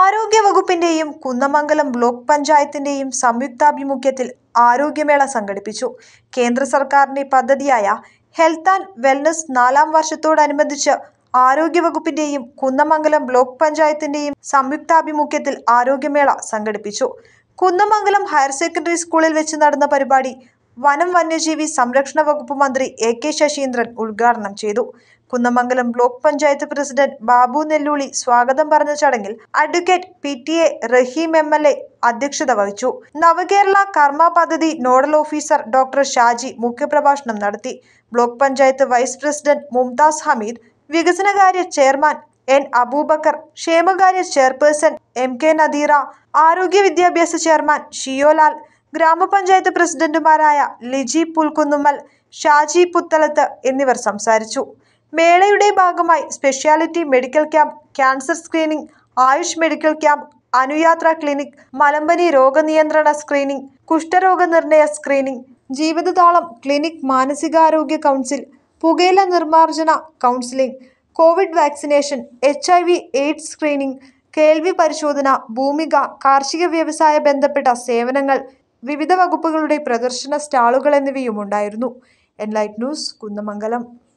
ആരോഗ്യവകുപ്പിന്റെയും Kunnamangalam block പഞ്ചായത്തിന്റെയും സംയുക്താഭിമുഖ്യത്തിൽ ആരോഗ്യമേള സംഘടിപ്പിച്ചു കേന്ദ്ര സർക്കാരിന്റെ പദ്ധതിയായ ഹെൽത്ത് ആൻഡ് വെൽനസ് നാലാം വർഷത്തോടനുബന്ധിച്ച് ആരോഗ്യവകുപ്പിന്റെയും കുന്നമംഗലം ബ്ലോക്ക് പഞ്ചായത്തിന്റെയും സംയുക്താഭിമുഖ്യത്തിൽ ആരോഗ്യമേള സംഘടിപ്പിച്ചു കുന്നമംഗലം ഹയർ സെക്കൻഡറി സ്കൂളിൽ വെച്ച് നടന്ന പരിപാടി വനം വന്യജീവി സംരക്ഷണ വകുപ്പ് മന്ത്രി എ കെ ശശീന്ദ്രൻ ഉദ്ഘാടനം ചെയ്തു കുന്നമംഗലം ബ്ലോക്ക് പഞ്ചായത്ത് പ്രസിഡന്റ് ബാബു നെല്ലൂളി സ്വാഗതം പറഞ്ഞ ചടങ്ങിൽ advocate P T A Rahim M L A അധ്യക്ഷത വഹിച്ചു നവകേരള കർമ്മ പദ്ധതി നോഡൽ ഓഫീസർ ഡോക്ടർ ഷാജി മുഖ്യപ്രഭാഷണം നടത്തി block panchayat vice president Mumtaz Hameed വികസനകാര്യ ചെയർമാൻ എൻ അബൂബക്കർ ക്ഷേമകാര്യ ചെയർപേഴ്സൺ എം കെ നദീറ ആരോഗ്യ വിദ്യാഭ്യാസ ചെയർമാൻ ഷിയോലാൽ ഗ്രാമപഞ്ചായത്ത് പ്രസിഡന്റുമാരായ ലിജി പുൽക്കുന്നുമ്മൽ ഷാജി പുത്തലത്ത് എന്നിവർ സംസാരിച്ചു മേളയുടെ ഭാഗമായി speciality medical camp cancer screening Ayush medical camp Anuyatra clinic മലമ്പനി രോഗനിയന്ത്രണ സ്ക്രീനിംഗ് കുഷ്ഠരോഗ നിർണയ സ്ക്രീനിംഗ് ജീവിതതാളം ക്ലിനിക് മാനസികാരോഗ്യ കൗൺസിൽ പുകയില നിർമ്മാർജ്ജന counselling covid vaccination H I V AIDS screening കേൾവി പരിശോധന ഭൂമിക കാർഷിക വ്യവസായ ബന്ധപ്പെട്ട സേവനങ്ങൾ വിവിധ വകുപ്പുകളുടെ പ്രദർശന സ്റ്റാളുകൾ എന്നിവയും ഉണ്ടായിരുന്നു എൻലൈറ്റ് ന്യൂസ് കുന്നമംഗലം